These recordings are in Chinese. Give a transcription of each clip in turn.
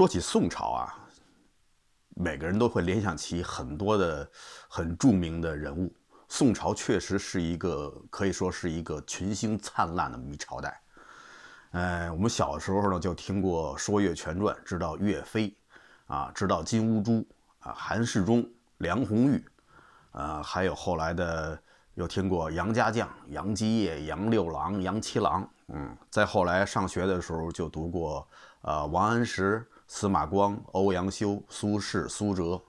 说起宋朝啊，每个人都会联想起很多的很著名的人物。宋朝确实是一个可以说是一个群星灿烂的朝代。呃，我们小时候呢就听过《说岳全传》，知道岳飞啊，知道金兀术啊，韩世忠、梁红玉啊，还有后来的又听过杨家将：杨继业、杨六郎、杨七郎。嗯，再后来上学的时候就读过呃王安石。司马光、欧阳修、苏轼、苏辙，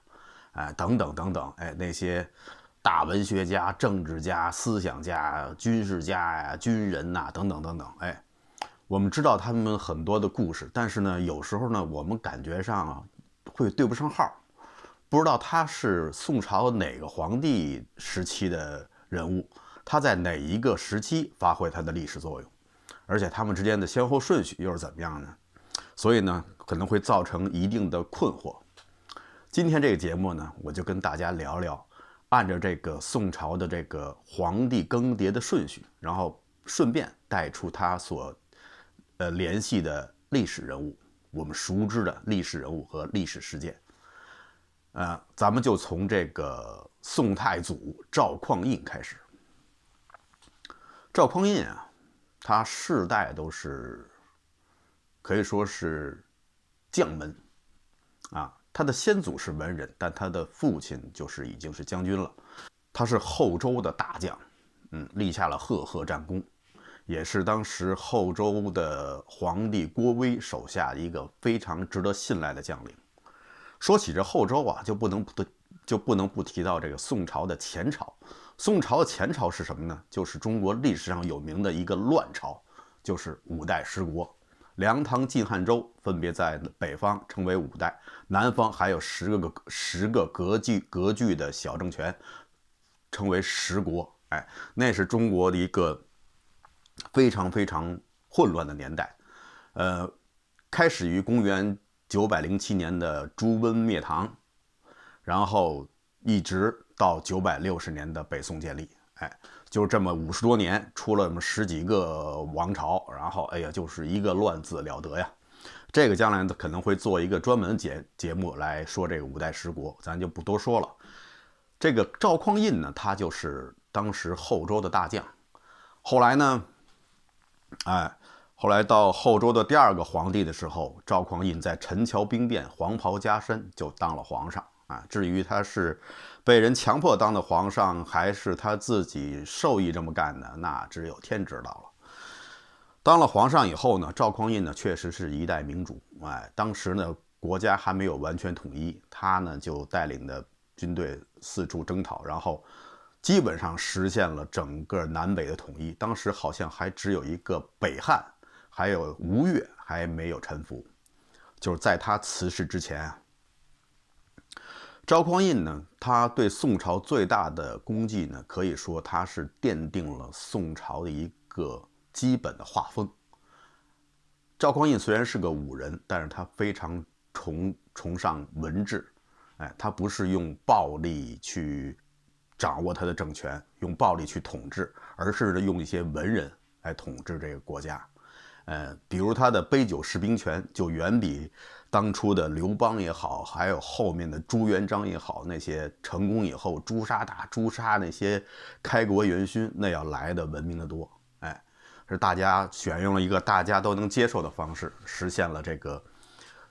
哎，等等等等，哎，那些大文学家、政治家、思想家、军事家、呀、军人呐，等等等等，哎，我们知道他们很多的故事，但是呢，有时候呢，我们感觉上会对不上号，不知道他是宋朝哪个皇帝时期的人物，他在哪一个时期发挥他的历史作用，而且他们之间的先后顺序又是怎么样呢？所以呢，可能会造成一定的困惑。今天这个节目呢，我就跟大家聊聊，按照这个宋朝的这个皇帝更迭的顺序，然后顺便带出他所呃联系的历史人物，我们熟知的历史人物和历史事件。呃，咱们就从这个宋太祖赵匡胤开始。赵匡胤啊，他世代都是。可以说是将门啊，他的先祖是文人，但他的父亲就是已经是将军了。他是后周的大将，嗯，立下了赫赫战功，也是当时后周的皇帝郭威手下一个非常值得信赖的将领。说起这后周啊，就不能不就不能不提到这个宋朝的前朝。宋朝的前朝是什么呢？就是中国历史上有名的一个乱朝，就是五代十国。梁、唐、晋、汉、周分别在北方称为五代，南方还有十个个十个割据割据的小政权，称为十国。哎，那是中国的一个非常非常混乱的年代。呃，开始于公元九百零七年的朱温灭唐，然后一直到九百六十年的北宋建立。哎，就这么五十多年，出了么十几个王朝，然后哎呀，就是一个乱字了得呀。这个将来可能会做一个专门的节节目来说这个五代十国，咱就不多说了。这个赵匡胤呢，他就是当时后周的大将，后来呢，哎，后来到后周的第二个皇帝的时候，赵匡胤在陈桥兵变，黄袍加身，就当了皇上啊。至于他是。被人强迫当的皇上，还是他自己授意这么干的？那只有天知道了。当了皇上以后呢，赵匡胤呢确实是一代明主。哎，当时呢国家还没有完全统一，他呢就带领的军队四处征讨，然后基本上实现了整个南北的统一。当时好像还只有一个北汉，还有吴越还没有臣服。就是在他辞世之前啊。赵匡胤呢，他对宋朝最大的功绩呢，可以说他是奠定了宋朝的一个基本的画风。赵匡胤虽然是个武人，但是他非常崇崇尚文治，哎，他不是用暴力去掌握他的政权，用暴力去统治，而是用一些文人来统治这个国家。呃，比如他的杯酒释兵权，就远比。当初的刘邦也好，还有后面的朱元璋也好，那些成功以后诛杀大诛杀那些开国元勋，那要来的文明的多。哎，是大家选用了一个大家都能接受的方式，实现了这个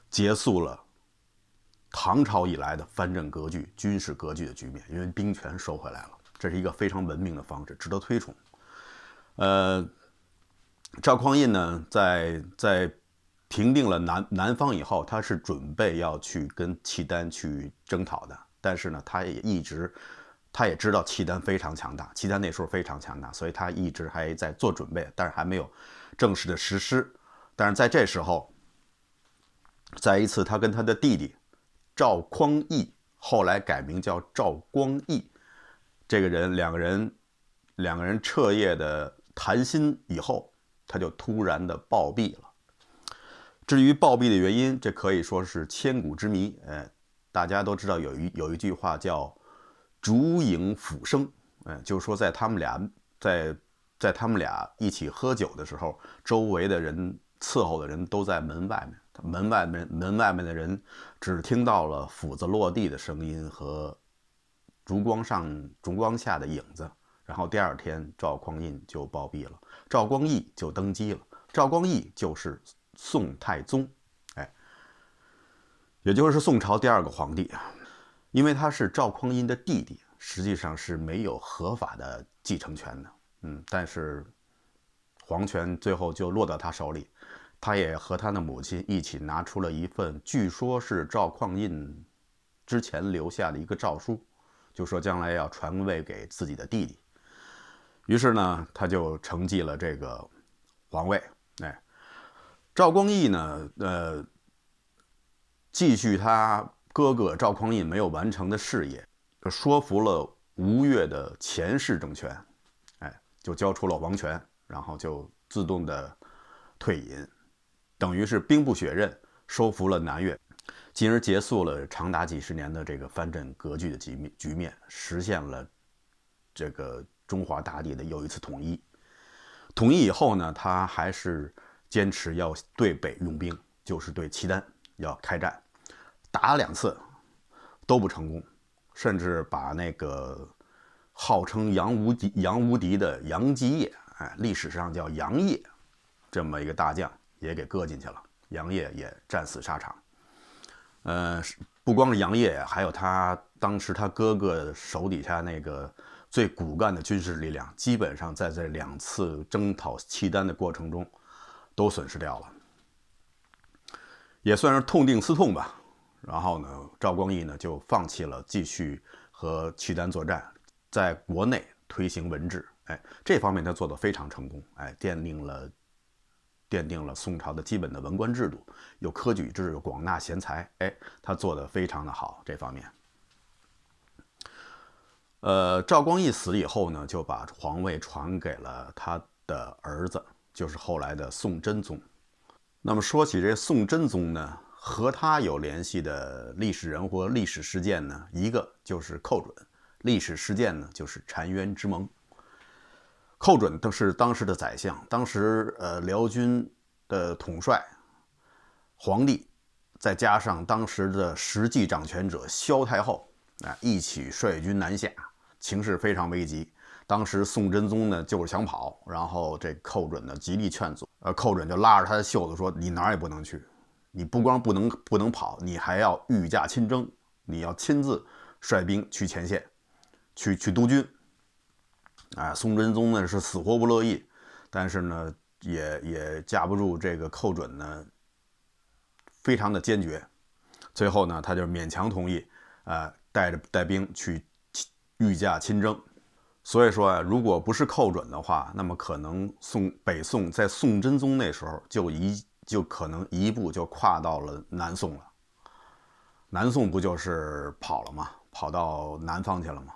结束了唐朝以来的藩镇割据、军事割据的局面，因为兵权收回来了，这是一个非常文明的方式，值得推崇。呃，赵匡胤呢，在在。平定了南南方以后，他是准备要去跟契丹去征讨的。但是呢，他也一直，他也知道契丹非常强大，契丹那时候非常强大，所以他一直还在做准备，但是还没有正式的实施。但是在这时候，在一次他跟他的弟弟赵匡义（后来改名叫赵光义），这个人两个人两个人彻夜的谈心以后，他就突然的暴毙了。至于暴毙的原因，这可以说是千古之谜。哎，大家都知道有一有一句话叫“烛影斧声”，哎，就是说在他们俩在在他们俩一起喝酒的时候，周围的人伺候的人都在门外面，门外面门外面的人只听到了斧子落地的声音和烛光上烛光下的影子。然后第二天，赵匡胤就暴毙了，赵光义就登基了，赵光义就是。宋太宗，哎，也就是宋朝第二个皇帝，因为他是赵匡胤的弟弟，实际上是没有合法的继承权的。嗯，但是皇权最后就落到他手里，他也和他的母亲一起拿出了一份，据说是赵匡胤之前留下的一个诏书，就说将来要传位给自己的弟弟。于是呢，他就承继了这个皇位。赵光义呢？呃，继续他哥哥赵匡胤没有完成的事业，说服了吴越的前世政权，哎，就交出了王权，然后就自动的退隐，等于是兵不血刃收服了南越，进而结束了长达几十年的这个藩镇割据的局局面，实现了这个中华大地的又一次统一。统一以后呢，他还是。坚持要对北用兵，就是对契丹要开战，打了两次都不成功，甚至把那个号称杨无敌、杨无敌的杨继业，哎，历史上叫杨业，这么一个大将也给搁进去了，杨业也战死沙场。呃，不光是杨业，还有他当时他哥哥手底下那个最骨干的军事力量，基本上在这两次征讨契丹的过程中。都损失掉了，也算是痛定思痛吧。然后呢，赵光义呢就放弃了继续和契丹作战，在国内推行文治。哎，这方面他做的非常成功。哎，奠定了奠定了宋朝的基本的文官制度，有科举制，有广纳贤才。哎，他做的非常的好。这方面，呃，赵光义死以后呢，就把皇位传给了他的儿子。就是后来的宋真宗。那么说起这宋真宗呢，和他有联系的历史人或历史事件呢，一个就是寇准，历史事件呢就是澶渊之盟。寇准都是当时的宰相，当时呃辽军的统帅，皇帝，再加上当时的实际掌权者萧太后啊，一起率军南下，情势非常危急。当时宋真宗呢就是想跑，然后这寇准呢极力劝阻，呃，寇准就拉着他的袖子说：“你哪儿也不能去，你不光不能不能跑，你还要御驾亲征，你要亲自率兵去前线，去去督军。”啊，宋真宗呢是死活不乐意，但是呢也也架不住这个寇准呢非常的坚决，最后呢他就勉强同意，啊，带着带兵去御驾亲征。所以说啊，如果不是寇准的话，那么可能宋北宋在宋真宗那时候就一就可能一步就跨到了南宋了。南宋不就是跑了吗？跑到南方去了吗？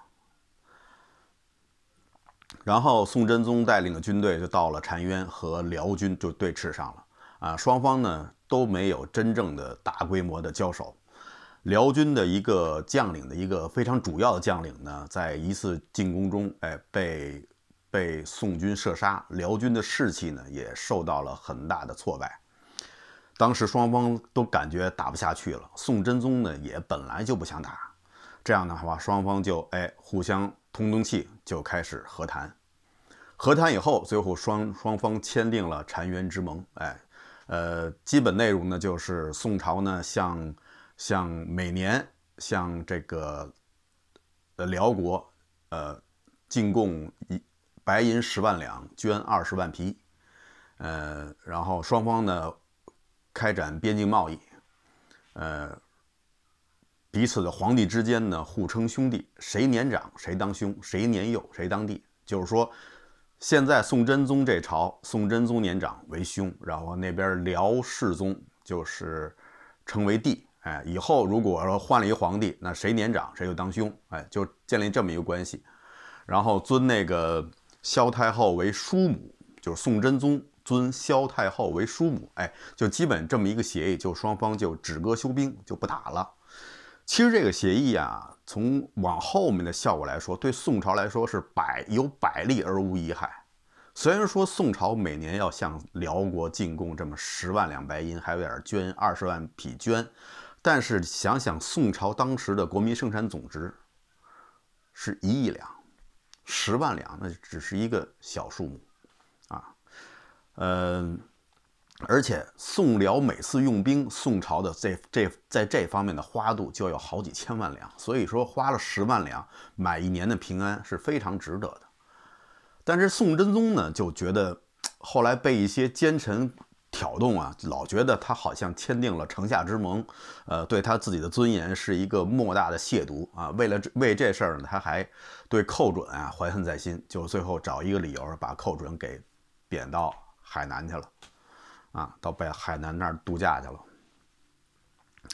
然后宋真宗带领的军队就到了澶渊和辽军就对峙上了啊，双方呢都没有真正的大规模的交手。辽军的一个将领的一个非常主要的将领呢，在一次进攻中，哎，被被宋军射杀，辽军的士气呢也受到了很大的挫败。当时双方都感觉打不下去了，宋真宗呢也本来就不想打，这样的话，双方就哎互相通通气，就开始和谈。和谈以后，最后双双方签订了澶渊之盟。哎，呃，基本内容呢就是宋朝呢向向每年向这个呃辽国呃进贡一白银十万两，捐二十万匹，呃，然后双方呢开展边境贸易，呃，彼此的皇帝之间呢互称兄弟，谁年长谁当兄，谁年幼谁当弟。就是说，现在宋真宗这朝，宋真宗年长为兄，然后那边辽世宗就是称为弟。哎，以后如果说换了一皇帝，那谁年长谁就当兄，哎，就建立这么一个关系，然后尊那个萧太后为叔母，就是宋真宗尊萧太后为叔母，哎，就基本这么一个协议，就双方就止戈休兵，就不打了。其实这个协议啊，从往后面的效果来说，对宋朝来说是百有百利而无一害。虽然说宋朝每年要向辽国进贡这么十万两白银，还有点捐二十万匹绢。但是想想宋朝当时的国民生产总值，是一亿两，十万两，那只是一个小数目，啊，嗯，而且宋辽每次用兵，宋朝的这这在这方面的花度就要好几千万两，所以说花了十万两买一年的平安是非常值得的。但是宋真宗呢，就觉得后来被一些奸臣。挑动啊，老觉得他好像签订了城下之盟，呃，对他自己的尊严是一个莫大的亵渎啊。为了为这事儿呢，他还对寇准啊怀恨在心，就最后找一个理由把寇准给贬到海南去了，啊，到北海南那儿度假去了。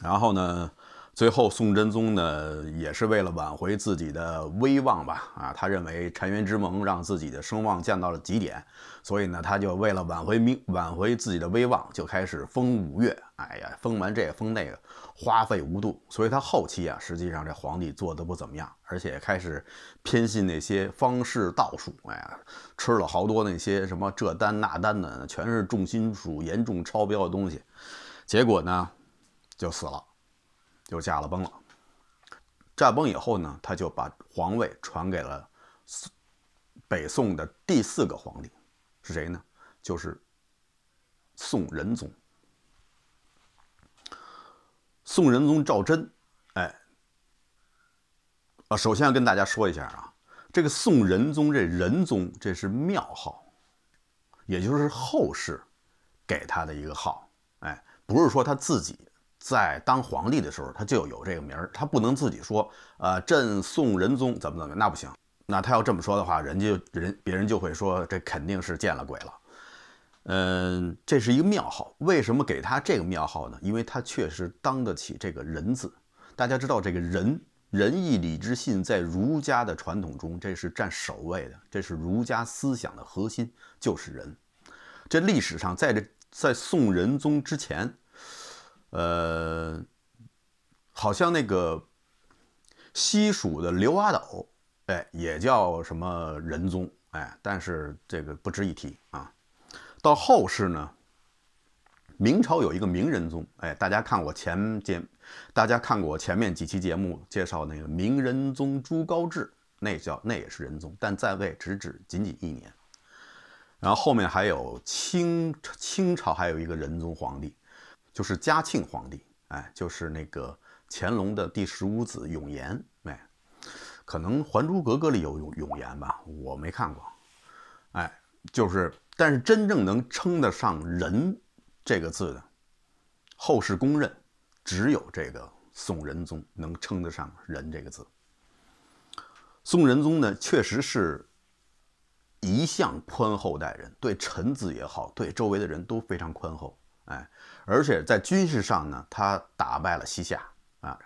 然后呢？最后，宋真宗呢，也是为了挽回自己的威望吧？啊，他认为澶渊之盟让自己的声望降到了极点，所以呢，他就为了挽回名、挽回自己的威望，就开始封五岳。哎呀，封完这个封那个，花费无度。所以他后期啊，实际上这皇帝做得不怎么样，而且开始偏信那些方士道术。哎呀，吃了好多那些什么这丹那丹的，全是重金属严重超标的东西，结果呢，就死了。就驾了崩了，驾崩以后呢，他就把皇位传给了北宋的第四个皇帝，是谁呢？就是宋仁宗。宋仁宗赵祯，哎，啊，首先要跟大家说一下啊，这个宋仁宗这仁宗这是庙号，也就是后世给他的一个号，哎，不是说他自己。在当皇帝的时候，他就有这个名儿，他不能自己说，呃，朕宋仁宗怎么怎么那不行，那他要这么说的话，人家人别人就会说这肯定是见了鬼了。嗯，这是一个庙号，为什么给他这个庙号呢？因为他确实当得起这个仁字。大家知道这个仁，仁义礼智信在儒家的传统中，这是占首位的，这是儒家思想的核心，就是仁。这历史上在这在宋仁宗之前。呃，好像那个西蜀的刘阿斗，哎，也叫什么仁宗，哎，但是这个不值一提啊。到后世呢，明朝有一个明仁宗，哎，大家看我前节，大家看过我前面几期节目介绍那个明仁宗朱高炽，那叫那也是仁宗，但在位只只仅仅一年。然后后面还有清清朝，还有一个人宗皇帝。就是嘉庆皇帝，哎，就是那个乾隆的第十五子永琰，哎，可能《还珠格格》里有永永琰吧，我没看过，哎，就是，但是真正能称得上“仁”这个字的，后世公认，只有这个宋仁宗能称得上“仁”这个字。宋仁宗呢，确实是，一向宽厚待人，对臣子也好，对周围的人都非常宽厚。哎，而且在军事上呢，他打败了西夏啊，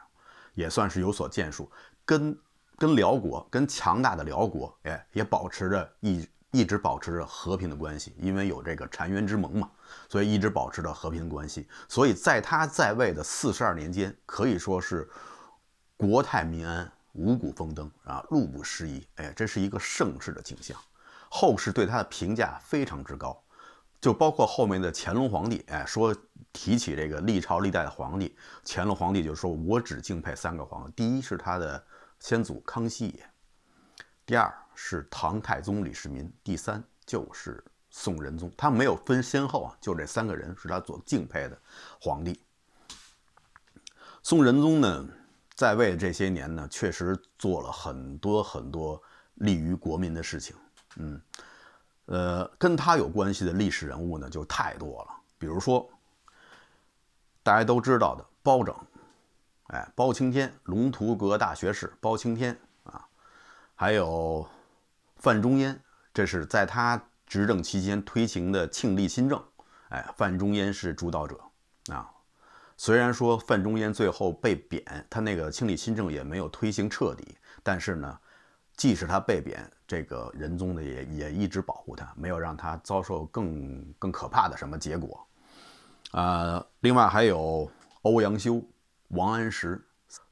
也算是有所建树。跟跟辽国，跟强大的辽国，哎，也保持着一一直保持着和平的关系，因为有这个澶渊之盟嘛，所以一直保持着和平关系。所以在他在位的四十二年间，可以说是国泰民安，五谷丰登啊，路不拾遗。哎，这是一个盛世的景象，后世对他的评价非常之高。就包括后面的乾隆皇帝，哎，说提起这个历朝历代的皇帝，乾隆皇帝就说，我只敬佩三个皇帝，第一是他的先祖康熙爷，第二是唐太宗李世民，第三就是宋仁宗。他没有分先后啊，就这三个人是他所敬佩的皇帝。宋仁宗呢，在位这些年呢，确实做了很多很多利于国民的事情，嗯。呃，跟他有关系的历史人物呢就太多了，比如说大家都知道的包拯，哎，包青天，龙图阁大学士包青天啊，还有范仲淹，这是在他执政期间推行的庆历新政，哎，范仲淹是主导者啊，虽然说范仲淹最后被贬，他那个庆历新政也没有推行彻底，但是呢。即使他被贬，这个仁宗呢也也一直保护他，没有让他遭受更更可怕的什么结果。啊，另外还有欧阳修、王安石，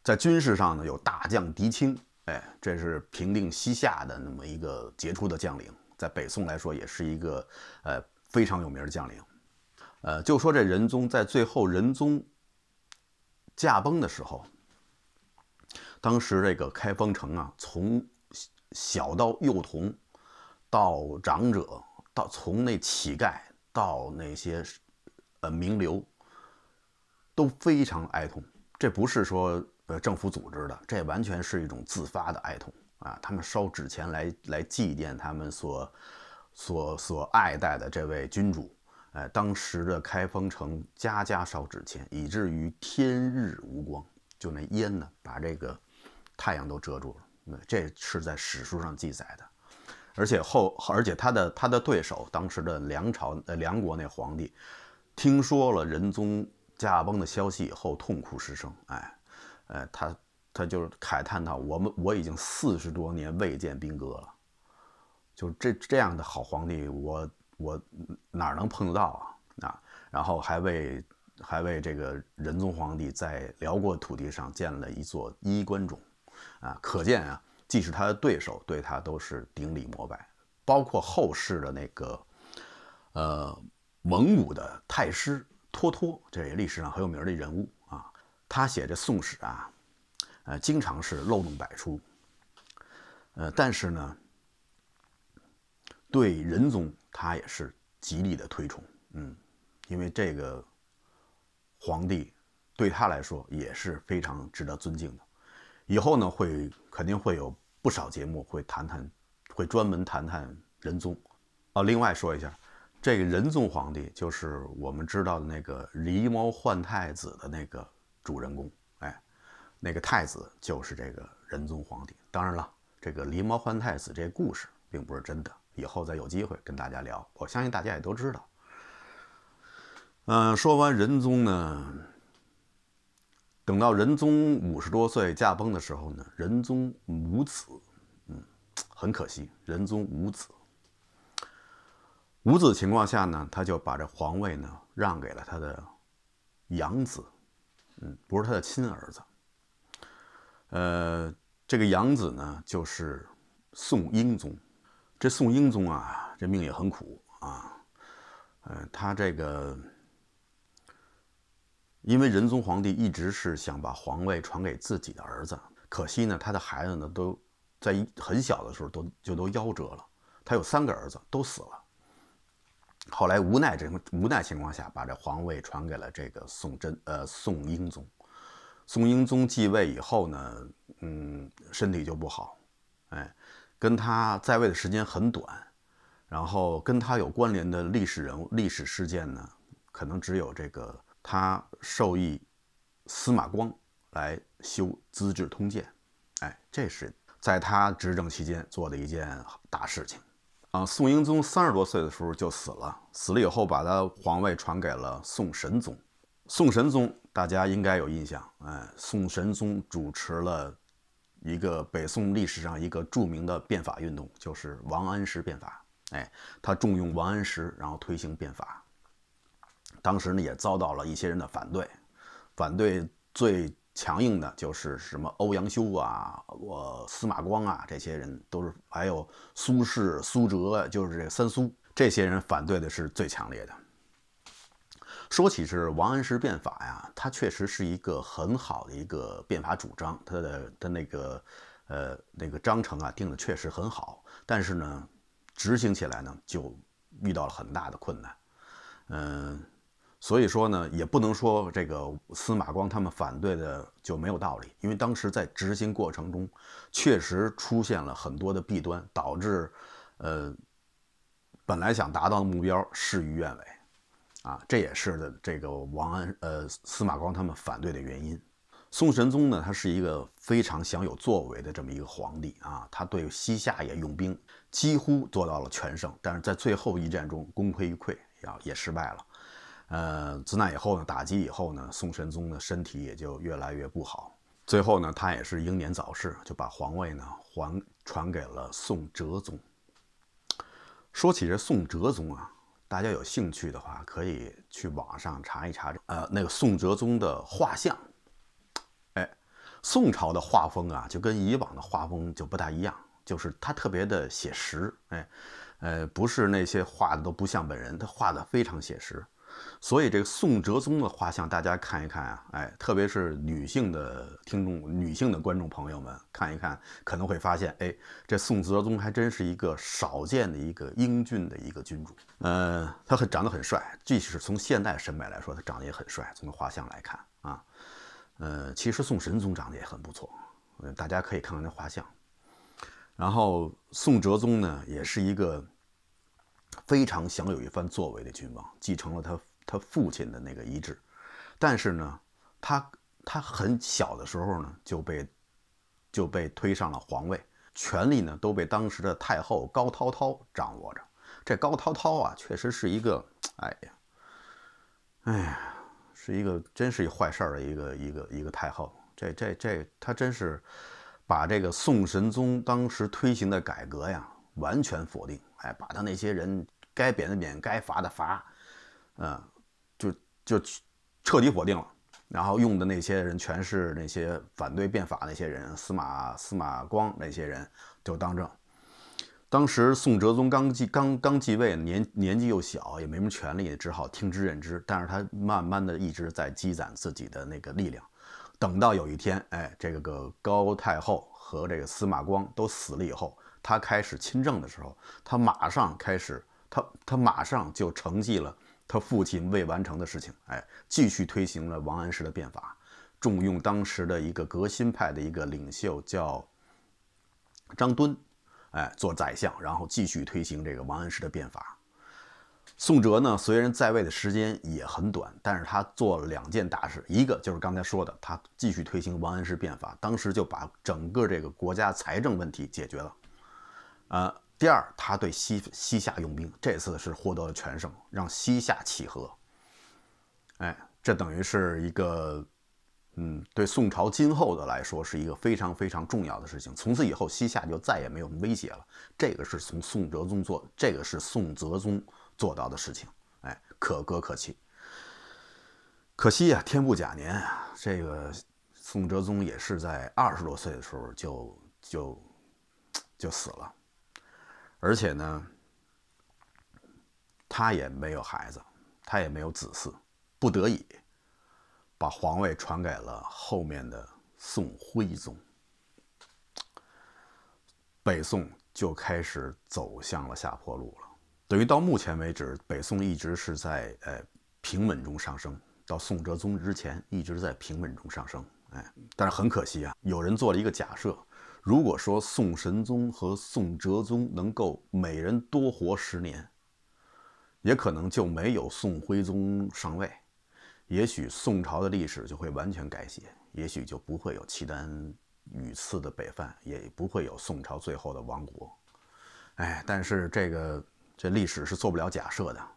在军事上呢有大将狄青，哎，这是平定西夏的那么一个杰出的将领，在北宋来说也是一个呃非常有名的将领。呃，就说这仁宗在最后仁宗驾崩的时候，当时这个开封城啊从。小到幼童，到长者，到从那乞丐到那些，呃，名流，都非常哀痛。这不是说，呃，政府组织的，这完全是一种自发的哀痛啊！他们烧纸钱来来祭奠他们所，所所爱戴的这位君主，哎，当时的开封城家家烧纸钱，以至于天日无光，就那烟呢，把这个太阳都遮住了。那这是在史书上记载的，而且后，而且他的他的对手，当时的梁朝呃梁国那皇帝，听说了仁宗驾崩的消息以后，痛哭失声，哎，哎，他他就是慨叹道：“我们我已经四十多年未见兵戈了，就这这样的好皇帝，我我哪能碰得到啊？啊！”然后还为还为这个仁宗皇帝在辽国土地上建了一座衣冠冢。啊，可见啊，即使他的对手对他都是顶礼膜拜，包括后世的那个，呃，蒙古的太师脱脱，这也历史上很有名的人物啊，他写这《宋史》啊，呃，经常是漏洞百出，呃，但是呢，对仁宗他也是极力的推崇，嗯，因为这个皇帝对他来说也是非常值得尊敬的。以后呢，会肯定会有不少节目会谈谈，会专门谈谈仁宗。哦，另外说一下，这个仁宗皇帝就是我们知道的那个狸猫换太子的那个主人公。哎，那个太子就是这个仁宗皇帝。当然了，这个狸猫换太子这故事并不是真的。以后再有机会跟大家聊，我相信大家也都知道。嗯，说完仁宗呢。等到仁宗五十多岁驾崩的时候呢，仁宗无子，嗯，很可惜，仁宗无子。无子情况下呢，他就把这皇位呢让给了他的养子，嗯，不是他的亲儿子。呃，这个养子呢就是宋英宗。这宋英宗啊，这命也很苦啊，呃，他这个。因为仁宗皇帝一直是想把皇位传给自己的儿子，可惜呢，他的孩子呢都在很小的时候都就都夭折了。他有三个儿子都死了，后来无奈这无奈情况下，把这皇位传给了这个宋真，呃，宋英宗。宋英宗继位以后呢，嗯，身体就不好，哎，跟他在位的时间很短，然后跟他有关联的历史人物、历史事件呢，可能只有这个。他授意司马光来修《资治通鉴》，哎，这是在他执政期间做的一件大事情啊。宋英宗三十多岁的时候就死了，死了以后把他皇位传给了宋神宗。宋神宗大家应该有印象，哎，宋神宗主持了一个北宋历史上一个著名的变法运动，就是王安石变法。哎，他重用王安石，然后推行变法。当时呢，也遭到了一些人的反对，反对最强硬的就是什么欧阳修啊，我司马光啊，这些人都是，还有苏轼、苏辙，就是这三苏，这些人反对的是最强烈的。说起是王安石变法呀，他确实是一个很好的一个变法主张，他的他那个呃那个章程啊，定的确实很好，但是呢，执行起来呢，就遇到了很大的困难，嗯。所以说呢，也不能说这个司马光他们反对的就没有道理，因为当时在执行过程中，确实出现了很多的弊端，导致，呃，本来想达到的目标事与愿违，啊，这也是的这个王安呃司马光他们反对的原因。宋神宗呢，他是一个非常享有作为的这么一个皇帝啊，他对西夏也用兵，几乎做到了全胜，但是在最后一战中功亏一篑，啊，也失败了。呃，自那以后呢，打击以后呢，宋神宗的身体也就越来越不好，最后呢，他也是英年早逝，就把皇位呢还传给了宋哲宗。说起这宋哲宗啊，大家有兴趣的话，可以去网上查一查呃那个宋哲宗的画像。哎，宋朝的画风啊，就跟以往的画风就不大一样，就是他特别的写实，哎，呃，不是那些画的都不像本人，他画的非常写实。所以这个宋哲宗的画像，大家看一看啊，哎，特别是女性的听众、女性的观众朋友们看一看，可能会发现，哎，这宋哲宗还真是一个少见的一个英俊的一个君主，呃，他很长得很帅，即使从现代审美来说，他长得也很帅。从画像来看啊，呃，其实宋神宗长得也很不错，嗯，大家可以看看那画像。然后宋哲宗呢，也是一个非常享有一番作为的君王，继承了他。他父亲的那个遗志，但是呢，他他很小的时候呢就被就被推上了皇位，权力呢都被当时的太后高涛涛掌握着。这高涛涛啊，确实是一个，哎呀，哎呀，是一个真是一坏事儿的一个一个一个太后。这这这，他真是把这个宋神宗当时推行的改革呀，完全否定。哎，把他那些人该贬的贬，该罚的罚，嗯。就彻底否定了，然后用的那些人全是那些反对变法那些人，司马司马光那些人就当政。当时宋哲宗刚继刚刚继位，年年纪又小，也没什么权利，只好听之任之。但是他慢慢的一直在积攒自己的那个力量。等到有一天，哎，这个高太后和这个司马光都死了以后，他开始亲政的时候，他马上开始，他他马上就承继了。他父亲未完成的事情，哎，继续推行了王安石的变法，重用当时的一个革新派的一个领袖叫张敦，哎，做宰相，然后继续推行这个王安石的变法。宋哲呢，虽然在位的时间也很短，但是他做了两件大事，一个就是刚才说的，他继续推行王安石变法，当时就把整个这个国家财政问题解决了，啊。第二，他对西西夏用兵，这次是获得了全胜，让西夏起和。哎，这等于是一个，嗯，对宋朝今后的来说是一个非常非常重要的事情。从此以后，西夏就再也没有威胁了。这个是从宋哲宗做，这个是宋哲宗做到的事情。哎，可歌可泣。可惜啊，天不假年啊，这个宋哲宗也是在二十多岁的时候就就就死了。而且呢，他也没有孩子，他也没有子嗣，不得已把皇位传给了后面的宋徽宗。北宋就开始走向了下坡路了。等于到目前为止，北宋一直是在呃平稳中上升，到宋哲宗之前一直在平稳中上升。哎，但是很可惜啊，有人做了一个假设。如果说宋神宗和宋哲宗能够每人多活十年，也可能就没有宋徽宗上位，也许宋朝的历史就会完全改写，也许就不会有契丹屡次的北犯，也不会有宋朝最后的亡国。哎，但是这个这历史是做不了假设的。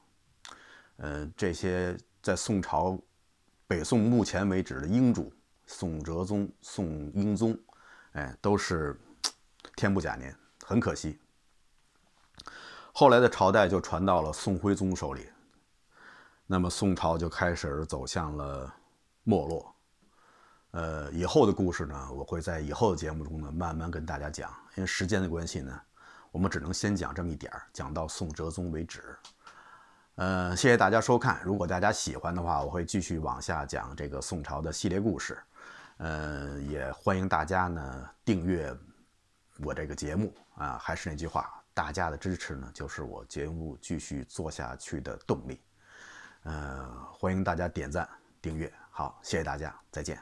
嗯，这些在宋朝、北宋目前为止的英主，宋哲宗、宋英宗。哎，都是天不假年，很可惜。后来的朝代就传到了宋徽宗手里，那么宋朝就开始走向了没落。呃，以后的故事呢，我会在以后的节目中呢慢慢跟大家讲，因为时间的关系呢，我们只能先讲这么一点儿，讲到宋哲宗为止。呃，谢谢大家收看，如果大家喜欢的话，我会继续往下讲这个宋朝的系列故事。嗯，也欢迎大家呢订阅我这个节目啊。还是那句话，大家的支持呢就是我节目继续做下去的动力。嗯，欢迎大家点赞、订阅。好，谢谢大家，再见。